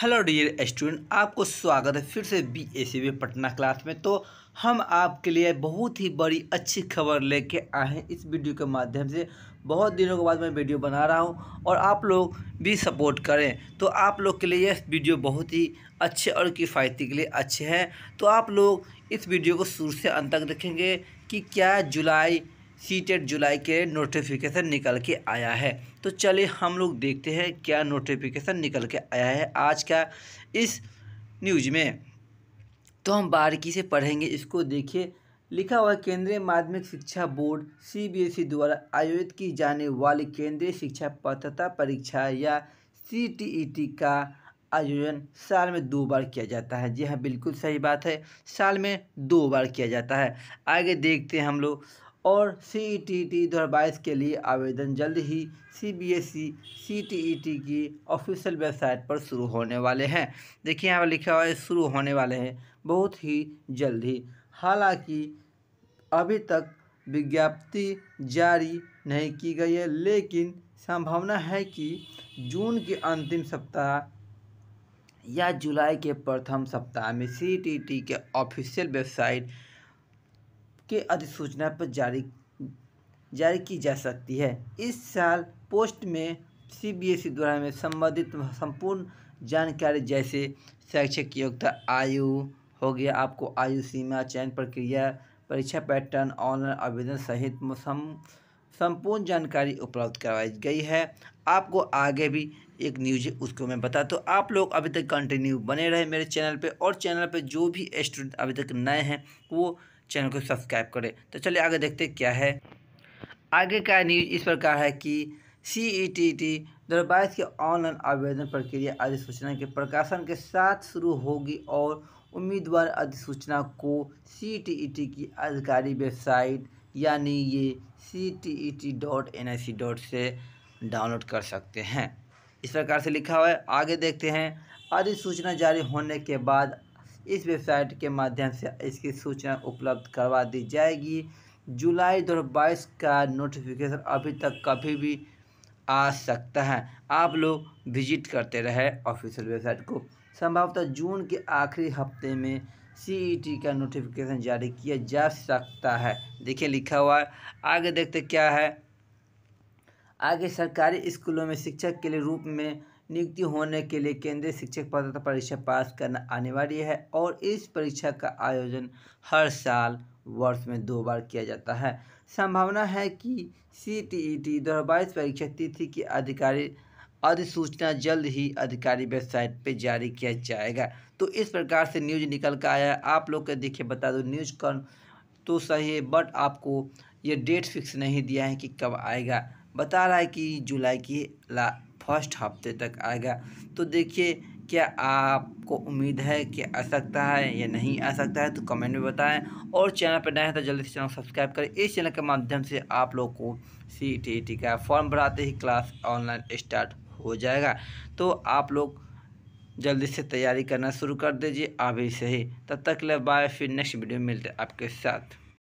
hello dear student आपको स्वागत है फिर से B A C Patna class में तो हम आपके लिए बहुत ही बड़ी अच्छी खबर लेके आए हैं इस वीडियो के माध्यम से बहुत दिनों के बाद मैं वीडियो बना रहा हूं और आप लोग भी सपोर्ट करें तो आप लोग के लिए यह वीडियो बहुत ही अच्छे और किफ़ायती के लिए अच्छे हैं तो आप लोग इस वीडियो को शुरू से अंत तक देखेंगे कि क्या जुलाई सीटेट जुलाई के नोटिफिकेशन निकल के आया है तो चलिए हम लोग देखते हैं क्या नोटिफिकेशन निकल के आया है आज का इस न्यूज में तो हम बारीकी से पढ़ेंगे इसको देखिए लिखा हुआ केंद्रीय माध्यमिक शिक्षा बोर्ड सीबीएसई e द्वारा आयोजित की जाने वाली केंद्रीय शिक्षा पात्रता परीक्षा या सीटीईटी e का आयोजन साल में दो बार किया जाता है जी हाँ बिल्कुल सही बात है साल में दो बार किया जाता है आगे देखते हैं हम लोग और सी ई टी टी दो हज़ार बाईस के लिए आवेदन जल्द ही C B S E C T E T की ऑफिशियल वेबसाइट पर शुरू होने वाले हैं देखिए यहाँ पर लिखा हुआ है शुरू होने वाले हैं बहुत ही जल्द ही हालांकि अभी तक विज्ञप्ति जारी नहीं की गई है लेकिन संभावना है कि जून के अंतिम सप्ताह या जुलाई के प्रथम सप्ताह में सी टी टी के ऑफिशियल वेबसाइट के अधिसूचना पर जारी जारी की जा सकती है इस साल पोस्ट में सीबीएसई द्वारा में संबंधित संपूर्ण जानकारी जैसे शैक्षिक योग्यता आयु हो गया आपको आयु सीमा चयन प्रक्रिया परीक्षा पैटर्न ऑनलाइन आवेदन सहित संपूर्ण जानकारी उपलब्ध करवाई गई है आपको आगे भी एक न्यूज है उसको मैं बता तो आप लोग अभी तक कंटिन्यू बने रहे मेरे चैनल पे और चैनल पे जो भी स्टूडेंट अभी तक नए हैं वो चैनल को सब्सक्राइब करें तो चलिए आगे देखते क्या है आगे का न्यूज इस प्रकार है कि सी ई टी टी दो हज़ार बाईस के ऑनलाइन आवेदन प्रक्रिया अधिसूचना के प्रकाशन के साथ शुरू होगी और उम्मीदवार अधिसूचना को सी टी ई टी की आधिकारिक वेबसाइट यानी ये C T E T dot N I C dot से डाउनलोड कर सकते हैं इस प्रकार से लिखा हुआ है आगे देखते हैं अधिसूचना जारी होने के बाद इस वेबसाइट के माध्यम से इसकी सूचना उपलब्ध करवा दी जाएगी जुलाई दो का नोटिफिकेशन अभी तक कभी भी आ सकता है आप लोग विजिट करते रहे ऑफिशियल वेबसाइट को संभवतः जून के आखिरी हफ्ते में सी e का नोटिफिकेशन जारी किया जा सकता है देखिए लिखा हुआ है आगे देखते क्या है आगे सरकारी स्कूलों में शिक्षक के लिए रूप में नियुक्ति होने के लिए केंद्रीय शिक्षक पात्रता परीक्षा पास करना अनिवार्य है और इस परीक्षा का आयोजन हर साल वर्ष में दो बार किया जाता है संभावना है कि सी टी ई टी दो हज़ार बाईस परीक्षा तिथि की अधिकारी अधिसूचना जल्द ही अधिकारी वेबसाइट पर जारी किया जाएगा तो इस प्रकार से न्यूज निकल कर आया आप लोग के देखिए बता दो न्यूज कौन तो सही है बट आपको ये डेट फिक्स नहीं दिया है कि कब आएगा बता रहा है कि जुलाई की ला फर्स्ट हफ्ते तक आएगा तो देखिए क्या आपको उम्मीद है कि आ सकता है या नहीं आ सकता है तो कमेंट में बताएं और चैनल पर नया है तो जल्दी से चैनल सब्सक्राइब करें इस चैनल के माध्यम से आप लोग को सी टी टी का फॉर्म भराते ही क्लास ऑनलाइन स्टार्ट हो जाएगा तो आप लोग जल्दी से तैयारी करना शुरू कर दीजिए अभी से ही तब तक ले बाय फिर नेक्स्ट वीडियो मिलते आपके साथ